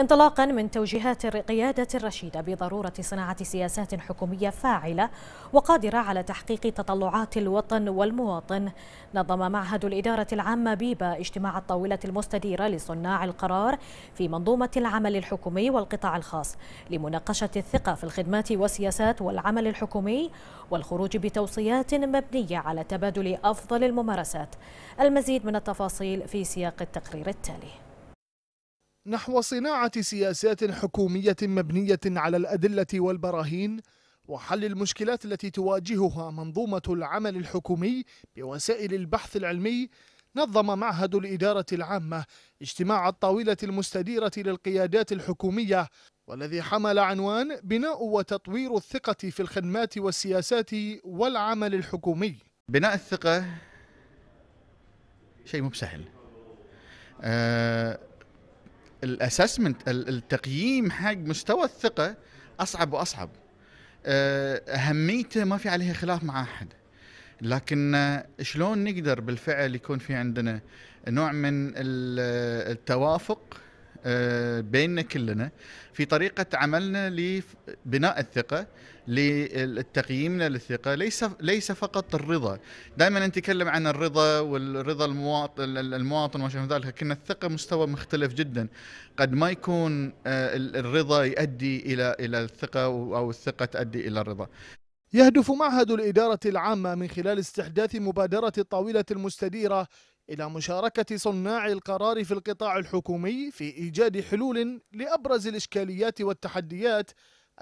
انطلاقا من توجيهات القيادة الرشيدة بضرورة صناعة سياسات حكومية فاعلة وقادرة على تحقيق تطلعات الوطن والمواطن نظم معهد الإدارة العامة بيبا اجتماع الطاولة المستديرة لصناع القرار في منظومة العمل الحكومي والقطاع الخاص لمناقشة الثقة في الخدمات والسياسات والعمل الحكومي والخروج بتوصيات مبنية على تبادل أفضل الممارسات المزيد من التفاصيل في سياق التقرير التالي نحو صناعة سياسات حكومية مبنية على الأدلة والبراهين وحل المشكلات التي تواجهها منظومة العمل الحكومي بوسائل البحث العلمي نظم معهد الإدارة العامة اجتماع الطاولة المستديرة للقيادات الحكومية والذي حمل عنوان بناء وتطوير الثقة في الخدمات والسياسات والعمل الحكومي بناء الثقة شيء مو بسهل أه الاسسمنت التقييم حق مستوى الثقه اصعب واصعب آه، اهميته ما في عليها خلاف مع احد لكن آه، شلون نقدر بالفعل يكون في عندنا نوع من آه، التوافق آه، بيننا كلنا في طريقة عملنا لبناء الثقة لتقييمنا للثقة ليس ليس فقط الرضا دائما نتكلم عن الرضا والرضا المواطن المواطن وما شابه ذلك لكن الثقة مستوى مختلف جدا قد ما يكون آه، الرضا يؤدي إلى إلى الثقة أو الثقة تؤدي إلى الرضا يهدف معهد الإدارة العامة من خلال استحداث مبادرة الطاولة المستديرة إلى مشاركة صناع القرار في القطاع الحكومي في إيجاد حلول لأبرز الإشكاليات والتحديات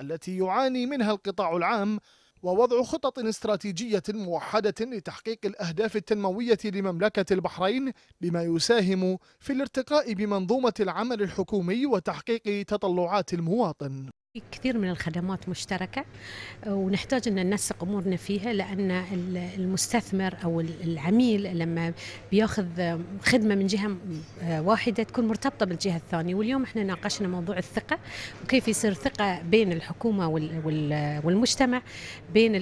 التي يعاني منها القطاع العام ووضع خطط استراتيجية موحدة لتحقيق الأهداف التنموية لمملكة البحرين بما يساهم في الارتقاء بمنظومة العمل الحكومي وتحقيق تطلعات المواطن كثير من الخدمات مشتركة ونحتاج أن ننسق أمورنا فيها لأن المستثمر أو العميل لما بياخذ خدمة من جهة واحدة تكون مرتبطة بالجهة الثانية واليوم احنا ناقشنا موضوع الثقة وكيف يصير ثقة بين الحكومة والمجتمع بين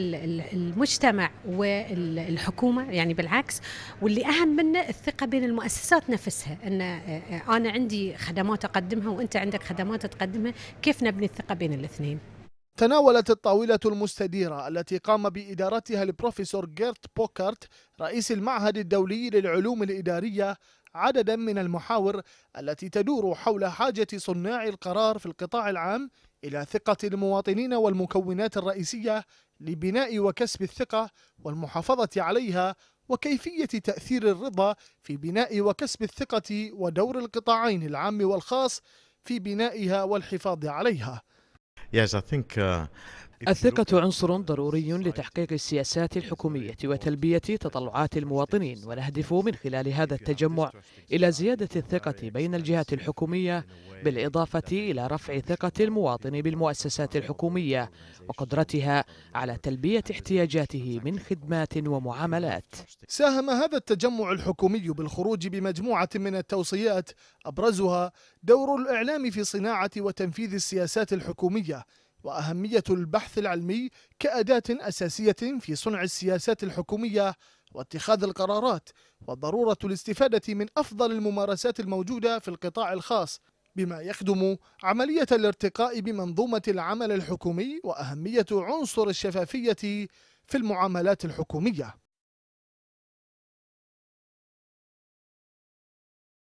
المجتمع والحكومة يعني بالعكس واللي أهم منه الثقة بين المؤسسات نفسها أن أنا عندي خدمات أقدمها وأنت عندك خدمات تقدمها كيف نبني الثقة بين الاثنين تناولت الطاولة المستديرة التي قام بإدارتها البروفيسور جيرت بوكارت رئيس المعهد الدولي للعلوم الإدارية عددا من المحاور التي تدور حول حاجة صناع القرار في القطاع العام إلى ثقة المواطنين والمكونات الرئيسية لبناء وكسب الثقة والمحافظة عليها وكيفية تأثير الرضا في بناء وكسب الثقة ودور القطاعين العام والخاص في بنائها والحفاظ عليها Yes, I think uh, الثقة عنصر ضروري لتحقيق السياسات الحكومية وتلبية تطلعات المواطنين ونهدف من خلال هذا التجمع إلى زيادة الثقة بين الجهات الحكومية بالإضافة إلى رفع ثقة المواطن بالمؤسسات الحكومية وقدرتها على تلبية احتياجاته من خدمات ومعاملات ساهم هذا التجمع الحكومي بالخروج بمجموعة من التوصيات أبرزها دور الإعلام في صناعة وتنفيذ السياسات الحكومية وأهمية البحث العلمي كأداة أساسية في صنع السياسات الحكومية واتخاذ القرارات وضرورة الاستفادة من أفضل الممارسات الموجودة في القطاع الخاص بما يخدم عملية الارتقاء بمنظومة العمل الحكومي وأهمية عنصر الشفافية في المعاملات الحكومية